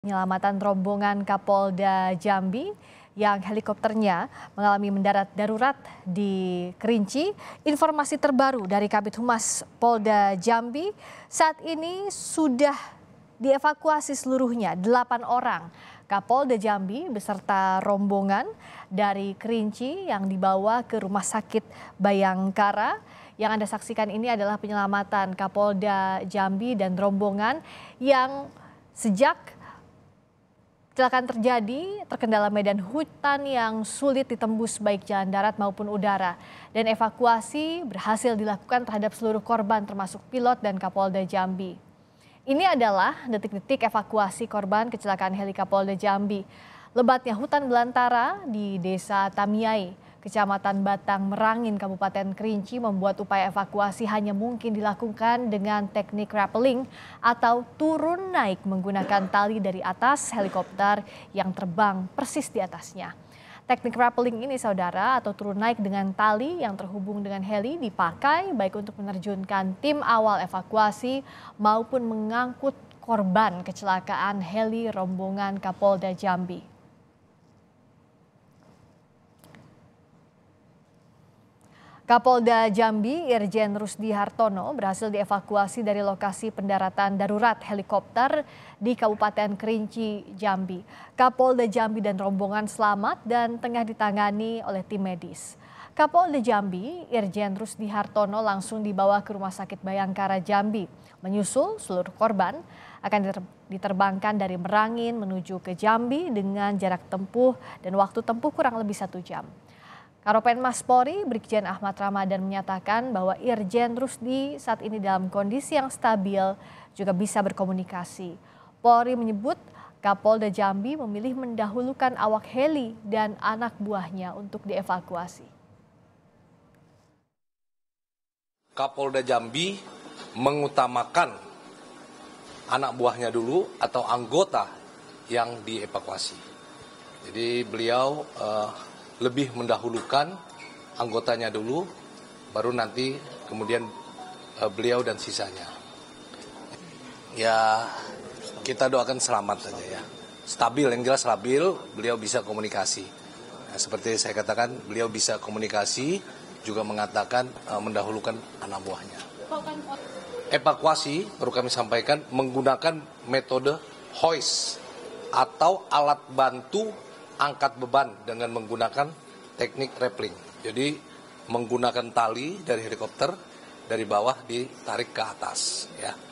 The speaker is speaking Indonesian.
Penyelamatan rombongan Kapolda Jambi yang helikopternya mengalami mendarat darurat di Kerinci. Informasi terbaru dari Kabit Humas Polda Jambi saat ini sudah dievakuasi seluruhnya 8 orang. Kapolda Jambi beserta rombongan dari Kerinci yang dibawa ke Rumah Sakit Bayangkara. Yang Anda saksikan ini adalah penyelamatan Kapolda Jambi dan rombongan yang sejak Kecelakaan terjadi terkendala medan hutan yang sulit ditembus baik jalan darat maupun udara. Dan evakuasi berhasil dilakukan terhadap seluruh korban termasuk pilot dan Kapolda Jambi. Ini adalah detik-detik evakuasi korban kecelakaan heli Kapolda Jambi. Lebatnya hutan belantara di desa Tamiai. Kecamatan Batang Merangin, Kabupaten Kerinci membuat upaya evakuasi hanya mungkin dilakukan dengan teknik rappelling atau turun naik menggunakan tali dari atas helikopter yang terbang persis di atasnya. Teknik rappelling ini saudara atau turun naik dengan tali yang terhubung dengan heli dipakai baik untuk menerjunkan tim awal evakuasi maupun mengangkut korban kecelakaan heli rombongan Kapolda Jambi. Kapolda Jambi Irjen Rusdi Hartono berhasil dievakuasi dari lokasi pendaratan darurat helikopter di Kabupaten Kerinci, Jambi. Kapolda Jambi dan rombongan selamat dan tengah ditangani oleh tim medis. Kapolda Jambi Irjen Rusdi Hartono langsung dibawa ke Rumah Sakit Bayangkara Jambi. Menyusul seluruh korban akan diterbangkan dari Merangin menuju ke Jambi dengan jarak tempuh dan waktu tempuh kurang lebih satu jam. Karopen Mas Polri Brigjen Ahmad Ramadan menyatakan bahwa Irjen Rusdi saat ini dalam kondisi yang stabil juga bisa berkomunikasi. Polri menyebut Kapolda Jambi memilih mendahulukan awak heli dan anak buahnya untuk dievakuasi. Kapolda Jambi mengutamakan anak buahnya dulu atau anggota yang dievakuasi. Jadi beliau uh, lebih mendahulukan anggotanya dulu, baru nanti kemudian eh, beliau dan sisanya. Ya, kita doakan selamat saja ya. Stabil, yang jelas stabil, beliau bisa komunikasi. Nah, seperti saya katakan, beliau bisa komunikasi, juga mengatakan uh, mendahulukan anak buahnya. Evakuasi, perlu kami sampaikan, menggunakan metode hoist atau alat bantu angkat beban dengan menggunakan teknik rappling. Jadi menggunakan tali dari helikopter dari bawah ditarik ke atas ya.